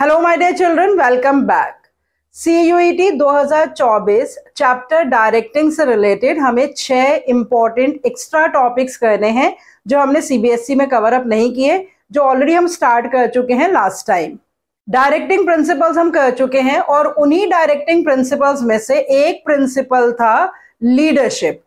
Hello my dear children welcome back CUET 2024 chapter directing से related हमें छह important extra topics करने हैं जो हमने सीबीएसई e में कवर अप नहीं किए जो ऑलरेडी हम स्टार्ट कर चुके हैं लास्ट टाइम डायरेक्टिंग प्रिंसिपल्स हम कर चुके हैं और उन्हीं डायरेक्टिंग प्रिंसिपल्स में से एक प्रिंसिपल था लीडरशिप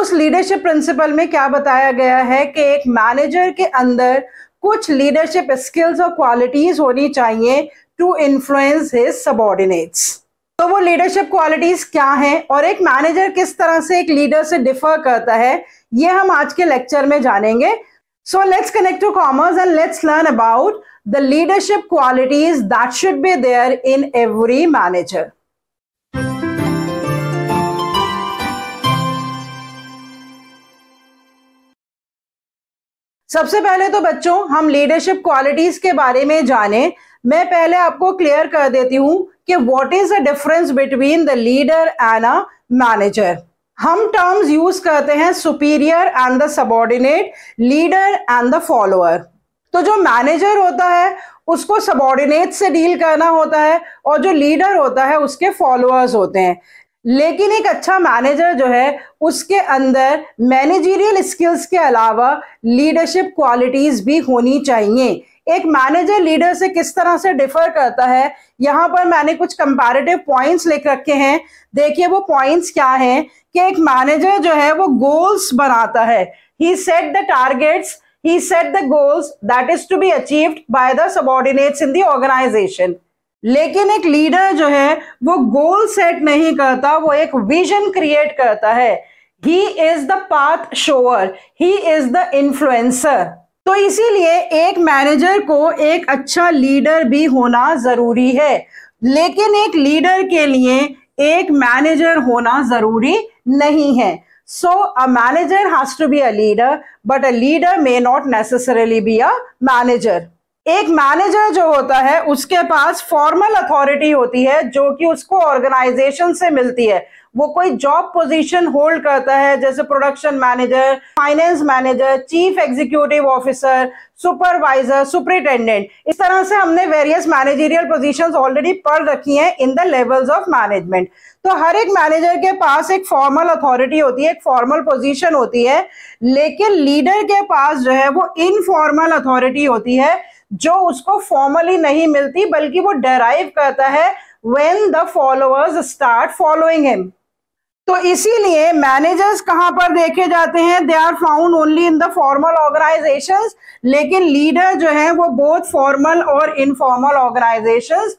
उस लीडरशिप प्रिंसिपल में क्या बताया गया है कि एक मैनेजर के अंदर कुछ लीडरशिप स्किल्स और क्वालिटीज होनी चाहिए टू इन्फ्लुएंस हिज सबॉर्डिनेट्स तो वो लीडरशिप क्वालिटीज क्या हैं और एक मैनेजर किस तरह से एक लीडर से डिफर करता है ये हम आज के लेक्चर में जानेंगे so let's connect to commerce and let's learn about the leadership qualities that should be there in every manager सबसे पहले तो बच्चों हम लीडरशिप क्वालिटीज के बारे में जाने मैं पहले आपको क्लियर कर देती हूँ कि what is the difference between the leader and a manager हम टर्म्स यूज करते हैं superior and the subordinate leader and the follower तो जो मैनेजर होता है उसको सबॉर्डिनेट से डील करना होता है और जो लीडर होता है उसके फॉलोअर्स होते हैं लेकिन एक अच्छा मैनेजर जो है उसके अंदर मैनेजरियल स्किल्स के अलावा लीडरशिप क्वालिटीज भी होनी चाहिए एक मैनेजर लीडर से किस तरह से डिफर करता है यहाँ पर मैंने कुछ कंपैरेटिव पॉइंट्स लिख रखे हैं देखिए वो पॉइंट्स क्या हैं कि एक मैनेजर जो है वो गोल्स बनाता है he set the targets he set the goals that is to be achieved by the subordinates in the लेकिन एक लीडर जो है वो गोल सेट नहीं करता वो एक विजन क्रिएट करता है he is the path shower he is the influencer तो इसीलिए एक मैनेजर को एक अच्छा लीडर भी होना जरूरी है लेकिन एक लीडर के लिए एक मैनेजर होना जरूरी नहीं है so a manager has to be a leader but a leader may not necessarily be a manager एक मैनेजर जो होता है उसके पास फॉर्मल अथॉरिटी होती है जो कि उसको ऑर्गेनाइजेशन से मिलती है वो कोई जॉब पोजीशन होल्ड करता है जैसे production manager finance manager chief executive officer supervisor superintendent इस तरह से हमने वेरियस मैनेजरियल पोजीशंस ऑलरेडी पढ़ रखी हैं in the levels of management तो हर एक मैनेजर के पास एक फॉर्मल अथॉरिटी होती है एक फॉर्मल पोजीशन होती है लेकिन लीडर के पास जो है वो इनफॉर्मल अथॉरिटी होती है जो उसको फॉर्मली नहीं मिलती बल्कि वो डेराइव करता है when the followers start following him तो इसीलिए मैनेजर्स कहाँ पर देखे जाते हैं they are found only in the formal organisation लेकिन लीडर जो है वो बोथ फॉर्मल और इनफॉर्मल ऑर्गेनाइजेशन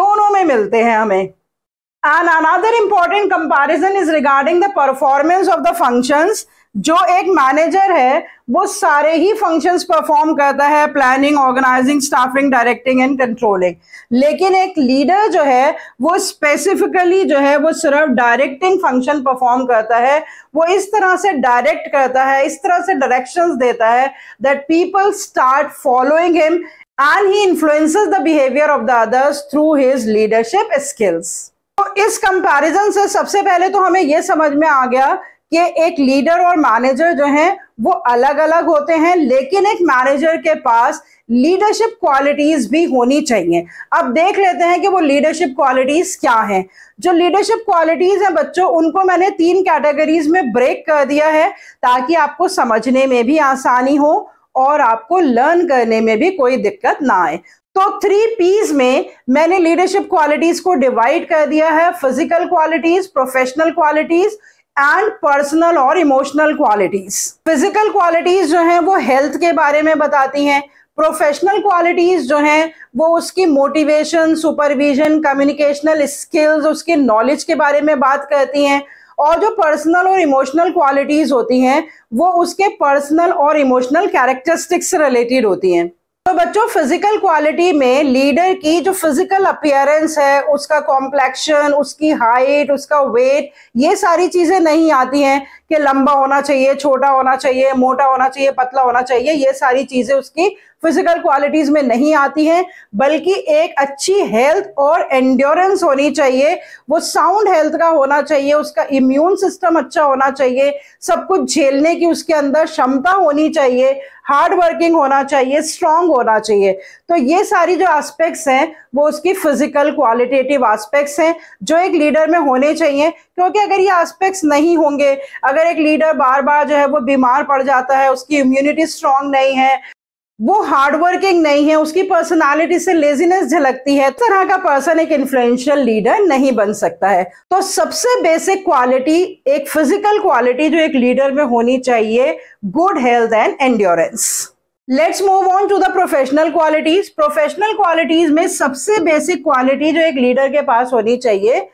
दोनों में मिलते हैं हमें and another important comparison is regarding the performance of the functions जो एक मैनेजर है वो सारे ही फंक्शंस परफॉर्म करता है planning organising staffing directing and controlling लेकिन एक लीडर जो है वो स्पेसिफिकली जो है वो सिर्फ डायरेक्टिंग फंक्शन परफॉर्म करता है वो इस तरह से डायरेक्ट करता है इस तरह से डायरेक्शन देता है that people start following him and he influences the behaviour of the others through his leadership skills तो इस कंपैरिजन से सबसे पहले तो हमें यह समझ में आ गया कि एक लीडर और मैनेजर जो हैं वो अलग अलग होते हैं लेकिन एक मैनेजर के पास लीडरशिप क्वालिटीज भी होनी चाहिए अब देख लेते हैं कि वो लीडरशिप क्वालिटीज क्या हैं जो लीडरशिप क्वालिटीज हैं बच्चों उनको मैंने तीन कैटेगरीज में ब्रेक कर दिया है ताकि आपको समझने में भी आसानी हो और आपको लर्न करने में भी कोई दिक्कत ना आए तो थ्री पीज में मैंने लीडरशिप क्वालिटीज को डिवाइड कर दिया है physical qualities professional qualities and personal और इमोशनल क्वालिटीज फिजिकल क्वालिटीज जो हैं वो हेल्थ के बारे में बताती हैं प्रोफेशनल क्वालिटीज जो हैं वो उसकी मोटिवेशन सुपरविजन कम्युनिकेशनल स्किल्स उसके नॉलेज के बारे में बात करती हैं और जो पर्सनल और इमोशनल क्वालिटीज होती हैं वो उसके पर्सनल और इमोशनल कैरेक्टरिस्टिक्स से रिलेटेड होती हैं तो बच्चों फिजिकल क्वालिटी में लीडर की जो फिजिकल अपियरेंस है उसका कॉम्प्लेक्शन उसकी हाइट उसका वेट ये सारी चीजें नहीं आती हैं कि लंबा होना चाहिए छोटा होना चाहिए मोटा होना चाहिए पतला होना चाहिए ये सारी चीजें उसकी फिजिकल क्वालिटीज में नहीं आती हैं बल्कि एक अच्छी हेल्थ और एंड्योरेंस होनी चाहिए वो साउंड हेल्थ का होना चाहिए उसका इम्यून सिस्टम अच्छा होना चाहिए सब कुछ झेलने की उसके अंदर क्षमता होनी चाहिए हार्ड वर्किंग होना चाहिए स्ट्रांग होना चाहिए तो ये सारी जो एस्पेक्ट्स हैं वो उसकी फिजिकल क्वालिटेटिव एस्पेक्ट्स हैं जो एक लीडर में होने चाहिए क्योंकि अगर ये एस्पेक्ट्स नहीं होंगे अगर एक लीडर बार बार जो है वो बीमार पड़ जाता है उसकी इम्यूनिटी स्ट्रांग नहीं है वो हार्डवर्किंग नहीं है उसकी पर्सनालिटी से लेजीनेस झलकती है तरह का पर्सन एक इन्फ्लुएंशियल लीडर नहीं बन सकता है तो सबसे बेसिक क्वालिटी एक फिजिकल क्वालिटी जो एक लीडर में होनी चाहिए good health and endurance let's move on to the professional qualities professional qualities में सबसे बेसिक क्वालिटी जो एक लीडर के पास होनी चाहिए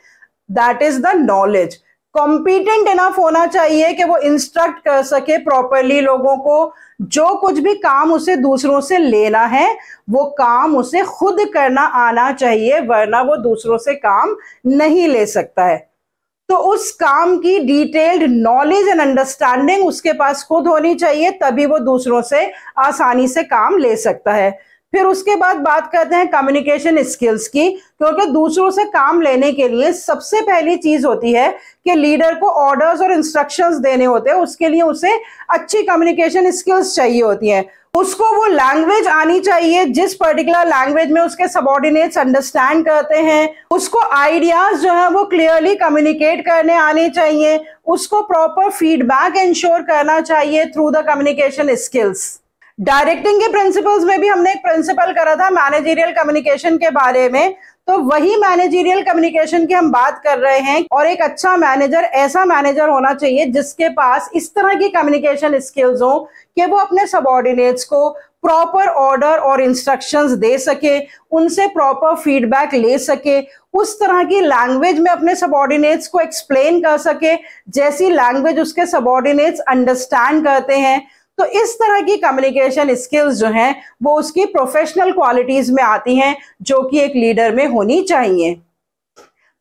that is the knowledge competent enough होना चाहिए कि वो इंस्ट्रक्ट कर सके प्रॉपरली लोगों को जो कुछ भी काम उसे दूसरों से लेना है वो काम उसे खुद करना आना चाहिए वरना वो दूसरों से काम नहीं ले सकता है तो उस काम की डिटेल्ड नॉलेज एंड अंडरस्टैंडिंग उसके पास खुद होनी चाहिए तभी वो दूसरों से आसानी से काम ले सकता है फिर उसके बाद बात करते हैं कम्युनिकेशन स्किल्स की क्योंकि दूसरों से काम लेने के लिए सबसे पहली चीज होती है कि लीडर को ऑर्डर्स और इंस्ट्रक्शंस देने होते हैं उसके लिए उसे अच्छी कम्युनिकेशन स्किल्स चाहिए होती हैं उसको वो लैंग्वेज आनी चाहिए जिस पर्टिकुलर लैंग्वेज में उसके सबॉर्डिनेट्स अंडरस्टैंड करते हैं उसको आइडियाज जो है वो क्लियरली कम्युनिकेट करने आने चाहिए उसको प्रॉपर फीडबैक इंश्योर करना चाहिए through the communication skills directing के प्रिंसिपल्स में भी हमने एक प्रिंसिपल करा था मैनेजेरियल कम्युनिकेशन के बारे में तो वही मैनेजेरियल कम्युनिकेशन की हम बात कर रहे हैं और एक अच्छा मैनेजर ऐसा मैनेजर होना चाहिए जिसके पास इस तरह की कम्युनिकेशन स्किल्स हो कि वो अपने सबॉर्डिनेट्स को प्रॉपर ऑर्डर और इंस्ट्रक्शंस दे सके उनसे प्रॉपर फीडबैक ले सके उस तरह की लैंग्वेज में अपने सबॉर्डिनेट्स को एक्सप्लेन कर सके जैसी लैंग्वेज उसके सबॉर्डिनेट्स अंडरस्टैंड करते हैं तो इस तरह की कम्युनिकेशन स्किल्स जो हैं वो उसकी प्रोफेशनल क्वालिटीज में आती हैं जो कि एक लीडर में होनी चाहिए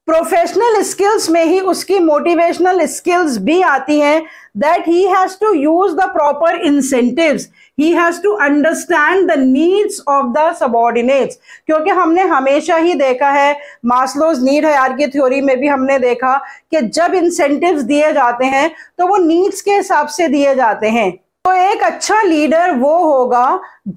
प्रोफेशनल स्किल्स में ही उसकी मोटिवेशनल स्किल्स भी आती हैं that he has to use the proper incentives he has to understand the needs of the subordinates क्योंकि हमने हमेशा ही देखा है मास्लोज नीड हजार की थ्योरी में भी हमने देखा कि जब इंसेंटिव्स दिए जाते हैं तो वो नीड्स के हिसाब से दिए जाते हैं तो एक अच्छा लीडर वो होगा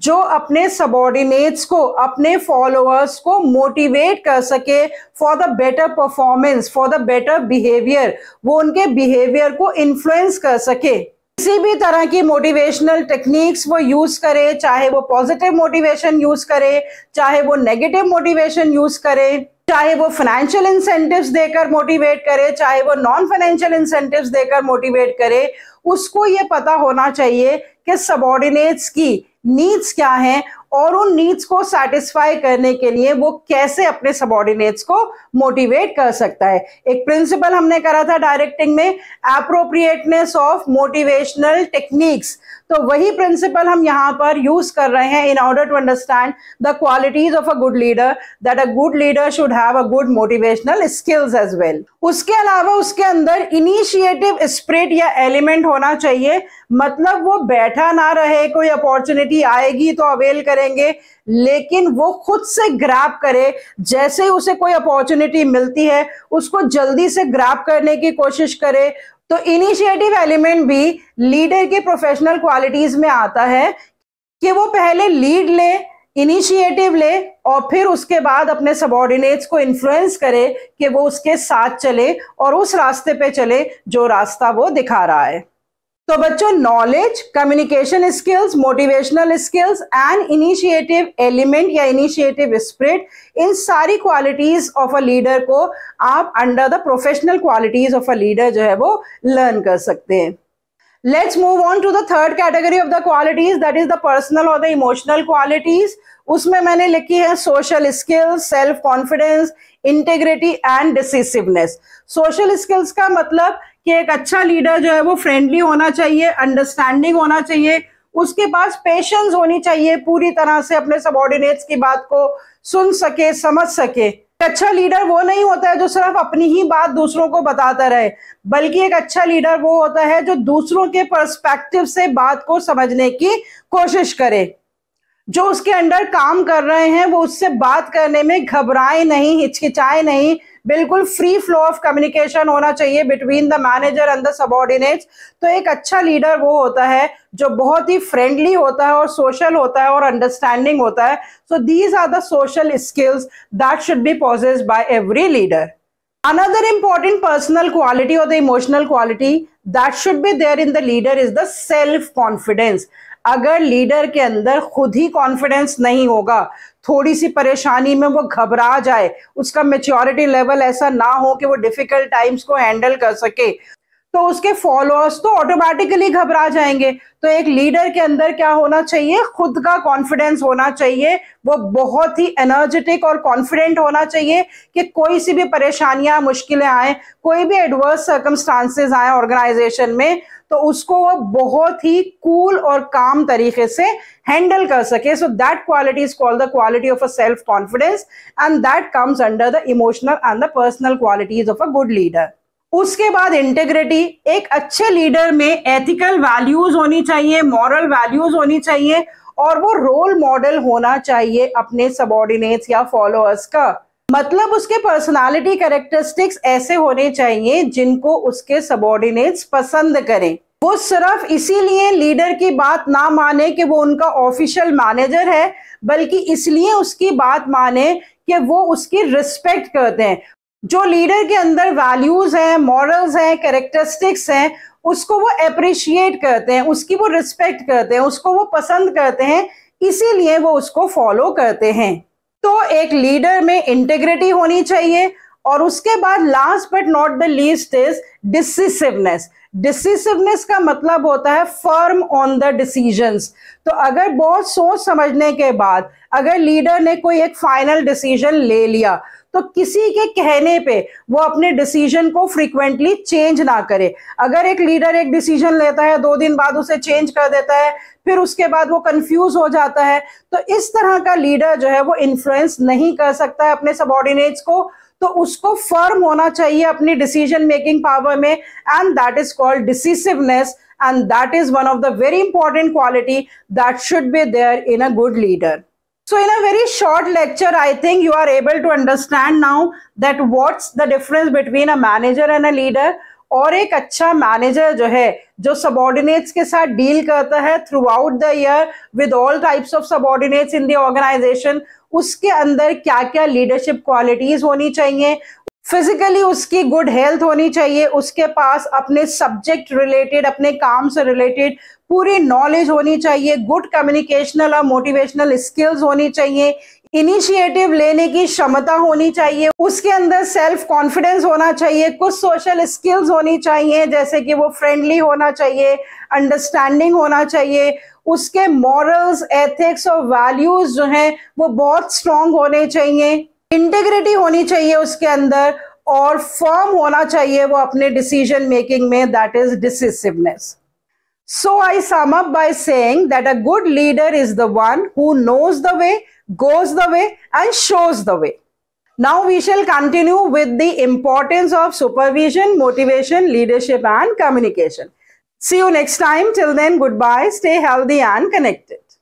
जो अपने सबॉर्डिनेट्स को अपने फॉलोअर्स को मोटिवेट कर सके for the better performance for the better behaviour वो उनके बिहेवियर को इन्फ्लुएंस कर सके किसी भी तरह की मोटिवेशनल टेक्निक्स वो यूज करे चाहे वो पॉजिटिव मोटिवेशन यूज करे चाहे वो नेगेटिव मोटिवेशन यूज करे चाहे वो फाइनेंशियल इंसेंटिव्स देकर मोटिवेट करे चाहे वो नॉन फाइनेंशियल इंसेंटिव्स देकर मोटिवेट करे उसको ये पता होना चाहिए कि सबॉर्डिनेट्स की नीड्स क्या हैं और उन नीड्स को सेटिस्फाई करने के लिए वो कैसे अपने सबॉर्डिनेट्स को मोटिवेट कर सकता है एक प्रिंसिपल हमने करा था डायरेक्टिंग में अप्रोप्रिएटनेस ऑफ मोटिवेशनल टेक्निक्स तो वही प्रिंसिपल हम यहाँ पर यूज कर रहे हैं in order to understand the qualities of a good leader that a good leader should have a good motivational skills as well उसके अलावा उसके अंदर इनिशिएटिव स्प्रिट या एलिमेंट होना चाहिए मतलब वो बैठा ना रहे कोई अपॉर्चुनिटी अपॉर्चुनिटी आएगी तो अवेल करेंगे लेकिन वो खुद से ग्रैप करे जैसे उसे कोई अपॉर्चुनिटी मिलती है उसको जल्दी से ग्रैप करने की कोशिश करे तो इनिशिएटिव एलिमेंट भी लीडर के प्रोफेशनल क्वालिटीज में आता है कि वो पहले लीड ले इनिशिएटिव ले और फिर उसके बाद अपने सबॉर्डिनेट्स को इन्फ्लुएंस करे कि वो उसके साथ चले और उस रास्ते पे चले जो रास्ता वो दिखा रहा है तो बच्चों knowledge communication skills motivational skills and initiative element या इनिशिएटिव स्प्रिट इन सारी क्वालिटीज ऑफ अ लीडर को आप under the professional qualities of a leader जो है वो लर्न कर सकते हैं let's move on to the third category of the qualities that is the personal और द इमोशनल क्वालिटीज उसमें मैंने लिखी है social skills self confidence integrity and decisiveness social skills का मतलब कि एक अच्छा लीडर जो है वो फ्रेंडली होना चाहिए अंडरस्टैंडिंग होना चाहिए उसके पास पेशेंस होनी चाहिए पूरी तरह से अपने सबॉर्डिनेट्स की बात को सुन सके समझ सके अच्छा लीडर वो नहीं होता है जो सिर्फ अपनी ही बात दूसरों को बताता रहे बल्कि एक अच्छा लीडर वो होता है जो दूसरों के पर्सपेक्टिव से बात को समझने की कोशिश करे जो उसके अंडर काम कर रहे हैं वो उससे बात करने में घबराए नहीं हिचकिचाए नहीं बिल्कुल फ्री फ्लो ऑफ कम्युनिकेशन होना चाहिए between the manager and the subordinates तो एक अच्छा लीडर वो होता है जो बहुत ही फ्रेंडली होता है और सोशल होता है और अंडरस्टैंडिंग होता है so these are the social skills that should be possessed by every leader another important personal quality और the emotional quality that should be there in the leader is the self confidence अगर leader के अंदर खुद ही confidence नहीं होगा थोड़ी सी परेशानी में वो घबरा जाए उसका मेच्योरिटी लेवल ऐसा ना हो कि वो डिफिकल्ट टाइम्स को हैंडल कर सके तो उसके फॉलोअर्स तो ऑटोमेटिकली घबरा जाएंगे तो एक लीडर के अंदर क्या होना चाहिए खुद का कॉन्फिडेंस होना चाहिए वो बहुत ही एनर्जेटिक और कॉन्फिडेंट होना चाहिए कि कोई सी भी परेशानियां मुश्किलें आए कोई भी एडवर्स सर्कमस्टांसेस आए ऑर्गेनाइजेशन में तो उसको वो बहुत ही कूल और काम तरीके से हैंडल कर सके so that quality is called the quality of a self confidence and that comes under the emotional and the personal qualities of a good leader उसके बाद इंटेग्रिटी एक अच्छे लीडर में एथिकल वैल्यूज होनी चाहिए मॉरल वैल्यूज होनी चाहिए और वो रोल मॉडल होना चाहिए अपने सबॉर्डिनेट्स या फॉलोअर्स का मतलब उसके पर्सनालिटी कैरेक्टरिस्टिक्स ऐसे होने चाहिए जिनको उसके सबॉर्डिनेट्स पसंद करें वो सिर्फ इसीलिए लीडर की बात ना माने कि वो उनका ऑफिशियल मैनेजर है बल्कि इसलिए उसकी बात माने कि वो उसकी रिस्पेक्ट करते हैं जो लीडर के अंदर वैल्यूज हैं मॉरल्स है कैरेक्टरिस्टिक्स हैं उसको वो अप्रिशिएट करते हैं उसकी वो रिस्पेक्ट करते हैं उसको वो पसंद करते हैं इसीलिए वो उसको फॉलो करते हैं तो एक लीडर में इंटेग्रिटी होनी चाहिए और उसके बाद last but not the least is decisiveness decisiveness का मतलब होता है फर्म ऑन द डिसीजंस तो अगर बहुत सोच समझने के बाद अगर लीडर ने कोई एक फाइनल डिसीजन ले लिया तो किसी के कहने पे वो अपने डिसीजन को फ्रीक्वेंटली चेंज ना करे अगर एक लीडर एक डिसीजन लेता है दो दिन बाद उसे चेंज कर देता है फिर उसके बाद वो कंफ्यूज हो जाता है तो इस तरह का लीडर जो है वो इन्फ्लुएंस नहीं कर सकता है अपने सबॉर्डिनेट्स को तो उसको फर्म होना चाहिए अपनी डिसीजन मेकिंग पावर में and that is called decisiveness and that is one of the very important quality that should be there in a good leader So in a very short lecture, I think you are able to understand now that what's the difference between a manager and a leader. और एक अच्छा manager जो है जो subordinates के साथ deal करता है throughout the year with all types of subordinates in the organization उसके अंदर क्या क्या लीडरशिप क्वालिटीज होनी चाहिए फिजिकली उसकी गुड हेल्थ होनी चाहिए उसके पास अपने सब्जेक्ट रिलेटेड अपने काम से रिलेटेड पूरी नॉलेज होनी चाहिए गुड कम्युनिकेशनल और मोटिवेशनल स्किल्स होनी चाहिए इनिशिएटिव लेने की क्षमता होनी चाहिए उसके अंदर सेल्फ कॉन्फिडेंस होना चाहिए कुछ सोशल स्किल्स होनी चाहिए जैसे कि वो फ्रेंडली होना चाहिए अंडरस्टैंडिंग होना चाहिए उसके मॉरल्स एथिक्स और वैल्यूज जो हैं वो बहुत स्ट्रांग होने चाहिए इंटेग्रिटी होनी चाहिए उसके अंदर और फर्म होना चाहिए वो अपने डिसीजन मेकिंग में that is decisiveness So I sum up by saying that a good leader is the one who knows the way, goes the way and shows the way. Now we shall continue with the importance of supervision, motivation, leadership and communication. See you next time. Till then, goodbye. Stay healthy and connected.